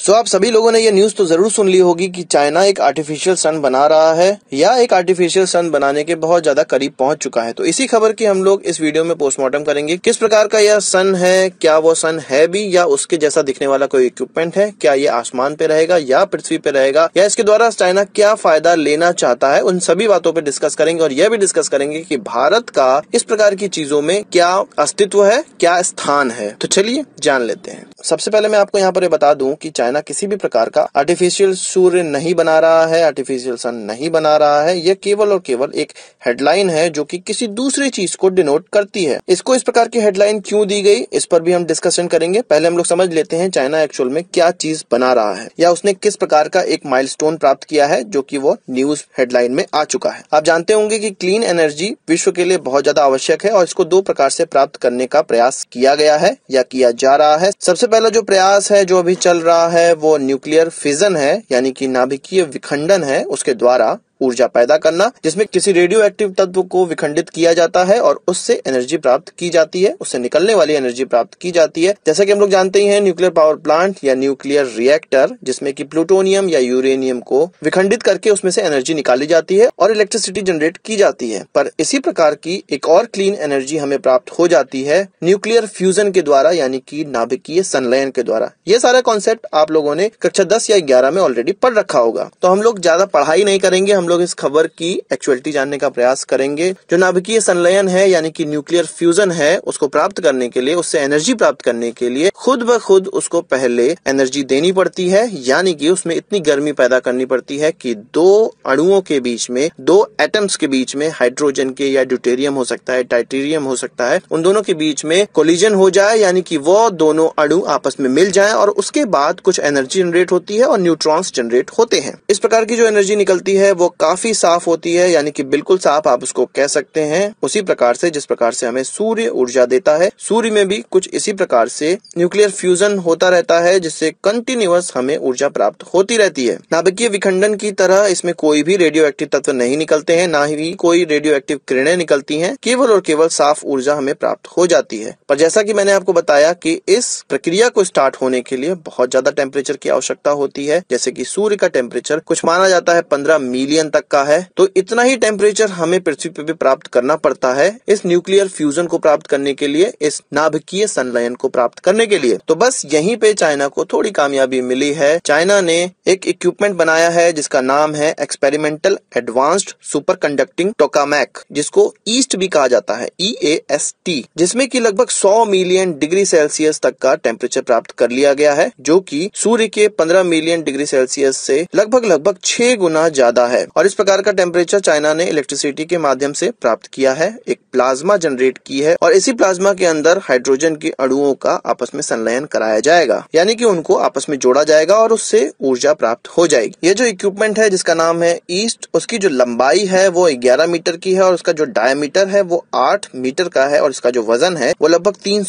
सो so, आप सभी लोगों ने यह न्यूज तो जरूर सुन ली होगी कि चाइना एक आर्टिफिशियल सन बना रहा है या एक आर्टिफिशियल सन बनाने के बहुत ज्यादा करीब पहुंच चुका है तो इसी खबर की हम लोग इस वीडियो में पोस्टमार्टम करेंगे किस प्रकार का यह सन है क्या वो सन है भी या उसके जैसा दिखने वाला कोई इक्विपमेंट है क्या ये आसमान पे रहेगा या पृथ्वी पे रहेगा या इसके द्वारा चाइना क्या फायदा लेना चाहता है उन सभी बातों पर डिस्कस करेंगे और यह भी डिस्कस करेंगे की भारत का इस प्रकार की चीजों में क्या अस्तित्व है क्या स्थान है तो चलिए जान लेते हैं सबसे पहले मैं आपको यहाँ पर बता दू की चाइना चाइना किसी भी प्रकार का आर्टिफिशियल सूर्य नहीं बना रहा है आर्टिफिशियल सन नहीं बना रहा है यह केवल और केवल एक हेडलाइन है जो कि किसी दूसरी चीज को डिनोट करती है इसको इस प्रकार की हेडलाइन क्यों दी गई इस पर भी हम डिस्कशन करेंगे पहले हम लोग समझ लेते हैं चाइना एक्चुअल में क्या चीज बना रहा है या उसने किस प्रकार का एक माइल प्राप्त किया है जो की वो न्यूज हेडलाइन में आ चुका है आप जानते होंगे कि क्लीन एनर्जी विश्व के लिए बहुत ज्यादा आवश्यक है और इसको दो प्रकार से प्राप्त करने का प्रयास किया गया है या किया जा रहा है सबसे पहला जो प्रयास है जो अभी चल रहा है है वो न्यूक्लियर फिजन है यानी कि नाभिकीय विखंडन है उसके द्वारा ऊर्जा पैदा करना जिसमें किसी रेडियो एक्टिव तत्व को विखंडित किया जाता है और उससे एनर्जी प्राप्त की जाती है उससे निकलने वाली एनर्जी प्राप्त की जाती है जैसा कि हम लोग जानते ही हैं न्यूक्लियर पावर प्लांट या न्यूक्लियर रिएक्टर जिसमें कि प्लूटोनियम या यूरेनियम को विखंडित करके उसमें से एनर्जी निकाली जाती है और इलेक्ट्रिसिटी जनरेट की जाती है पर इसी प्रकार की एक और क्लीन एनर्जी हमें प्राप्त हो जाती है न्यूक्लियर फ्यूजन के द्वारा यानी कि नाभिकीय संलयन के द्वारा ये सारा कॉन्सेप्ट आप लोगों ने कक्षा दस या ग्यारह में ऑलरेडी पढ़ रखा होगा तो हम लोग ज्यादा पढ़ाई नहीं करेंगे हम लोग इस खबर की एक्चुअलिटी जानने का प्रयास करेंगे जो नाभिकीय संलयन है यानी कि न्यूक्लियर फ्यूजन है उसको प्राप्त करने के लिए उससे एनर्जी प्राप्त करने के लिए खुद ब खुद उसको पहले एनर्जी देनी पड़ती है यानी कि उसमें इतनी गर्मी पैदा करनी पड़ती है कि दो अणुओं के बीच में दो एटम्स के बीच में हाइड्रोजन के या ड्यूटेरियम हो सकता है टाइटेरियम हो सकता है उन दोनों के बीच में कोलिजन हो जाए यानी कि वो दोनों अणु आपस में मिल जाए और उसके बाद कुछ एनर्जी जनरेट होती है और न्यूट्रॉन्स जनरेट होते हैं इस प्रकार की जो एनर्जी निकलती है वो काफी साफ होती है यानी कि बिल्कुल साफ आप उसको कह सकते हैं उसी प्रकार से जिस प्रकार से हमें सूर्य ऊर्जा देता है सूर्य में भी कुछ इसी प्रकार से न्यूक्लियर फ्यूजन होता रहता है जिससे कंटिन्यूअस हमें ऊर्जा प्राप्त होती रहती है नाभिकीय विखंडन की तरह इसमें कोई भी रेडियो एक्टिव तत्व नहीं निकलते हैं ना ही कोई रेडियो एक्टिव किरणें निकलती हैं केवल और केवल साफ ऊर्जा हमें प्राप्त हो जाती है पर जैसा कि मैंने आपको बताया कि इस प्रक्रिया को स्टार्ट होने के लिए बहुत ज्यादा टेम्परेचर की आवश्यकता होती है जैसे कि सूर्य का टेम्परेचर कुछ माना जाता है पंद्रह मिलियन मिलियन तक का है तो इतना ही टेम्परेचर हमें पृथ्वी पर भी प्राप्त करना पड़ता है इस न्यूक्लियर फ्यूजन को प्राप्त करने के लिए इस नाभिकीय संलयन को प्राप्त करने के लिए तो बस यही पे चाइना को थोड़ी कामयाबी मिली है चाइना ने एक इक्विपमेंट बनाया है जिसका नाम है experimental advanced superconducting tokamak जिसको ईस्ट भी कहा जाता है E e A S T जिसमे की लगभग सौ मिलियन डिग्री सेल्सियस तक का टेम्परेचर प्राप्त कर लिया गया है जो की सूर्य के पंद्रह मिलियन डिग्री सेल्सियस से लगभग लगभग छह गुना ज्यादा है और इस प्रकार का टेम्परेचर चाइना ने इलेक्ट्रिसिटी के माध्यम से प्राप्त किया है एक प्लाज्मा जनरेट की है और इसी प्लाज्मा के अंदर हाइड्रोजन के अणुओं का आपस में संलयन कराया जाएगा यानी कि उनको आपस में जोड़ा जाएगा और उससे ऊर्जा प्राप्त हो जाएगी ये जो इक्विपमेंट है जिसका नाम है ईस्ट उसकी जो लंबाई है वो ग्यारह मीटर की है और उसका जो डायमीटर है वो आठ मीटर का है और इसका जो वजन है वो लगभग तीन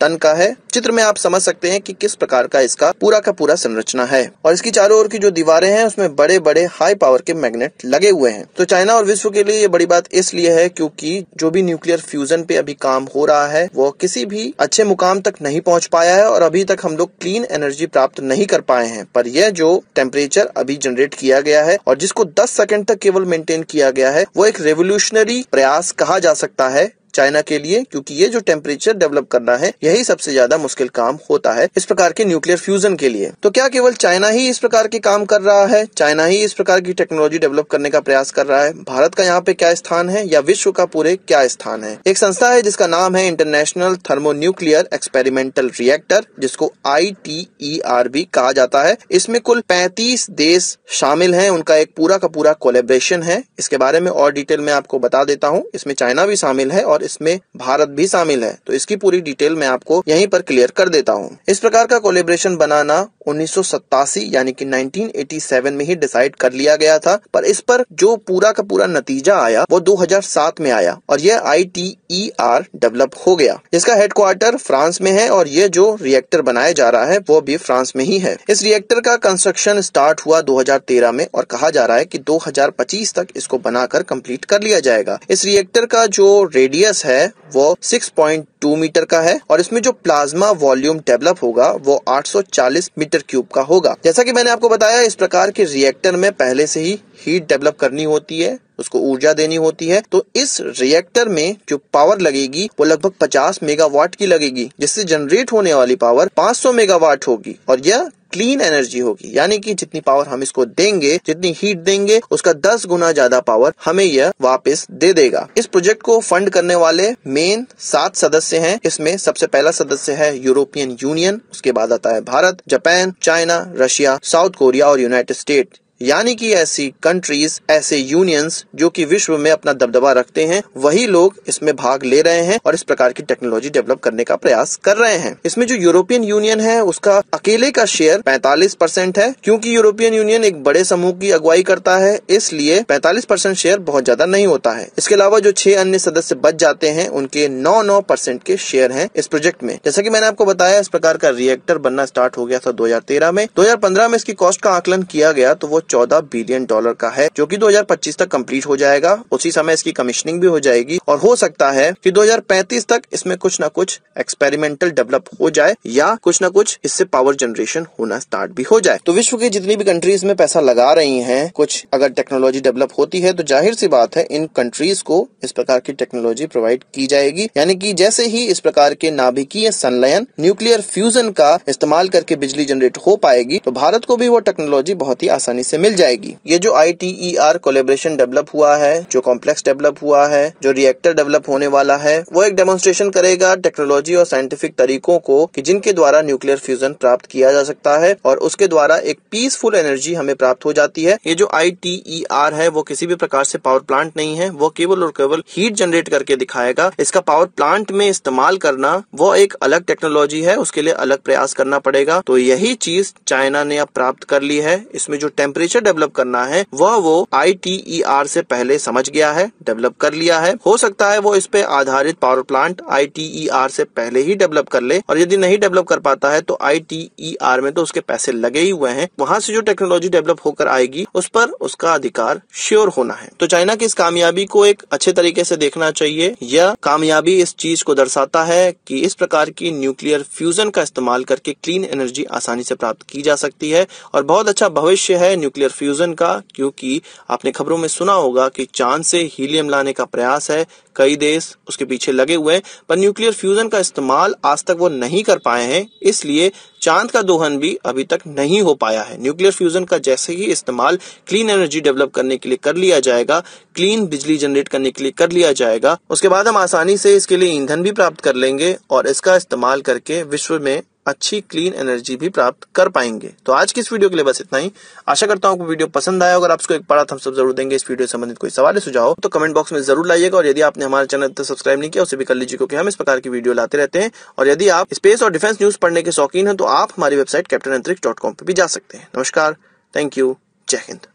टन का है चित्र में आप समझ सकते हैं कि किस प्रकार का इसका पूरा का पूरा संरचना है और इसकी चारों ओर की जो दीवारें हैं उसमें बड़े बड़े हाई पावर के मैग्नेट मैग्नेट लगे हुए हैं तो चाइना और विश्व के लिए ये बड़ी बात इसलिए है क्योंकि जो भी न्यूक्लियर फ्यूजन पे अभी काम हो रहा है वो किसी भी अच्छे मुकाम तक नहीं पहुंच पाया है और अभी तक हम लोग क्लीन एनर्जी प्राप्त नहीं कर पाए हैं पर यह जो टेम्परेचर अभी जनरेट किया गया है और जिसको दस सेकेंड तक केवल मेंटेन किया गया है वो एक रेवोल्यूशनरी प्रयास कहा जा सकता है चाइना के लिए क्योंकि ये जो टेम्परेचर डेवलप करना है यही सबसे ज्यादा मुश्किल काम होता है इस प्रकार के न्यूक्लियर फ्यूजन के लिए तो क्या केवल चाइना ही इस प्रकार के काम कर रहा है चाइना ही इस प्रकार की टेक्नोलॉजी डेवलप करने का प्रयास कर रहा है भारत का यहाँ पे क्या स्थान है या विश्व का पूरे क्या स्थान है एक संस्था है जिसका नाम है international thermonuclear experimental reactor जिसको आई भी e कहा जाता है इसमें कुल पैंतीस देश शामिल है उनका एक पूरा का पूरा कोलेब्रेशन है इसके बारे में और डिटेल में आपको बता देता हूँ इसमें चाइना भी शामिल है और और इसमें भारत भी शामिल है तो इसकी पूरी डिटेल मैं आपको यहीं पर क्लियर कर देता हूँ इस प्रकार का कोलेब्रेशन बनाना उन्नीस यानी कि 1987 में ही डिसाइड कर लिया गया था पर इस पर जो पूरा का पूरा नतीजा आया वो 2007 में आया और यह I T E R develop हो गया इसका हेडक्वार्टर फ्रांस में है और ये जो रिएक्टर बनाया जा रहा है वो भी फ्रांस में ही है इस रिएक्टर का कंस्ट्रक्शन स्टार्ट हुआ 2013 में और कहा जा रहा है कि 2025 तक इसको बनाकर कंप्लीट कर लिया जाएगा इस रिएक्टर का जो रेडियस रेडियस है वो पॉइंट टू मीटर का है और इसमें जो प्लाज्मा वॉल्यूम डेवलप होगा वो 840 मीटर क्यूब का होगा जैसा कि मैंने आपको बताया इस प्रकार के रिएक्टर में पहले से ही हीट डेवलप करनी होती है उसको ऊर्जा देनी होती है तो इस रिएक्टर में जो पावर लगेगी वो लगभग 50 मेगावाट की लगेगी जिससे जनरेट होने वाली पावर 500 मेगावाट होगी और यह क्लीन एनर्जी होगी यानी कि जितनी पावर हम इसको देंगे जितनी हीट देंगे उसका 10 गुना ज्यादा पावर हमें यह वापस दे देगा इस प्रोजेक्ट को फंड करने वाले मेन सात सदस्य सदस्य हैं इसमें सबसे पहला सदस्य है यूरोपियन यूनियन उसके बाद आता है Bharat Japan China Russia South Korea और यूनाइटेड स्टेट यानी कि ऐसी कंट्रीज ऐसे यूनियंस जो कि विश्व में अपना दबदबा रखते हैं वही लोग इसमें भाग ले रहे हैं और इस प्रकार की टेक्नोलॉजी डेवलप करने का प्रयास कर रहे हैं इसमें जो यूरोपियन यूनियन है उसका अकेले का शेयर 45 परसेंट है क्योंकि यूरोपियन यूनियन एक बड़े समूह की अगुवाई करता है इसलिए पैतालीस परसेंट शेयर बहुत ज्यादा नहीं होता है इसके अलावा जो छह अन्य सदस्य बच जाते हैं उनके नौ नौ परसेंट के शेयर है इस प्रोजेक्ट में जैसा की मैंने आपको बताया इस प्रकार का रिएक्टर बनना स्टार्ट हो गया था दो में दो में इसकी कॉस्ट का आकलन किया गया तो वो चौदह बिलियन डॉलर का है जो कि 2025 तक कंप्लीट हो जाएगा उसी समय इसकी कमीशनिंग भी हो जाएगी और हो सकता है कि 2035 तक इसमें कुछ ना कुछ एक्सपेरिमेंटल डेवलप हो जाए या कुछ ना कुछ इससे पावर जनरेशन होना स्टार्ट भी हो जाए तो विश्व की जितनी भी कंट्रीज में पैसा लगा रही है कुछ अगर टेक्नोलॉजी डेवलप होती है तो जाहिर सी बात है इन कंट्रीज को इस प्रकार की टेक्नोलॉजी प्रोवाइड की जाएगी यानी कि जैसे ही इस प्रकार के नाभिकीय संलयन न्यूक्लियर फ्यूजन का इस्तेमाल करके बिजली जनरेट हो पाएगी तो भारत को भी वो टेक्नोलॉजी बहुत ही आसानी से मिल जाएगी ये जो I T E R collaboration develop हुआ है जो कॉम्प्लेक्स डेवलप हुआ है जो रिएक्टर डेवलप होने वाला है वो एक डेमोन्स्ट्रेशन करेगा टेक्नोलॉजी और साइंटिफिक तरीकों को कि जिनके द्वारा न्यूक्लियर फ्यूजन प्राप्त किया जा सकता है और उसके द्वारा एक पीसफुल एनर्जी हमें प्राप्त हो जाती है ये जो आई टी ई आर है वो किसी भी प्रकार से पावर प्लांट नहीं है वो केवल और केवल हीट जनरेट करके दिखाएगा इसका पावर प्लांट में इस्तेमाल करना वो एक अलग टेक्नोलॉजी है उसके लिए अलग प्रयास करना पड़ेगा तो यही चीज चाइना ने अब प्राप्त कर ली है इसमें जो टेम्परेचर फ्यूचर डेवलप करना है वह वो आई e से पहले समझ गया है डेवलप कर लिया है हो सकता है वो इस पे आधारित पावर प्लांट आई e से पहले ही डेवलप कर ले और यदि नहीं डेवलप कर पाता है तो आई e में तो उसके पैसे लगे ही हुए हैं वहां से जो टेक्नोलॉजी डेवलप होकर आएगी उस पर उसका अधिकार श्योर होना है तो चाइना की इस कामयाबी को एक अच्छे तरीके से देखना चाहिए यह कामयाबी इस चीज को दर्शाता है कि इस प्रकार की न्यूक्लियर फ्यूजन का इस्तेमाल करके क्लीन एनर्जी आसानी से प्राप्त की जा सकती है और बहुत अच्छा भविष्य है न्यूक्लियर न्यूक्लियर फ्यूजन का क्योंकि आपने खबरों में सुना होगा कि चांद से हीलियम लाने का प्रयास है कई देश उसके पीछे लगे हुए हैं पर न्यूक्लियर फ्यूजन का इस्तेमाल आज तक वो नहीं कर पाए हैं इसलिए चांद का दोहन भी अभी तक नहीं हो पाया है न्यूक्लियर फ्यूजन का जैसे ही इस्तेमाल क्लीन एनर्जी डेवलप करने के लिए कर लिया जाएगा क्लीन बिजली जनरेट करने के लिए कर लिया जाएगा उसके बाद हम आसानी से इसके लिए ईंधन भी प्राप्त कर लेंगे और इसका इस्तेमाल करके विश्व में अच्छी क्लीन एनर्जी भी प्राप्त कर पाएंगे तो आज की इस वीडियो के लिए बस इतना ही आशा करता हूँ वीडियो पसंद आया अगर आपको एक बड़ा थम्स अप जरूर देंगे इस वीडियो से संबंधित कोई सवाल सुझाव तो कमेंट बॉक्स में जरूर लाइएगा और यदि आपने हमारे चैनल तक सब्सक्राइब नहीं किया उसे भी कर लीजिए क्योंकि हम इस प्रकार की वीडियो लाते रहते हैं और यदि आप स्पेस और डिफेंस न्यूज पढ़ने के शौकीन है तो आप हमारी website captain Antariksh dot com पर भी जा सकते हैं नमस्कार थैंक यू जय हिंद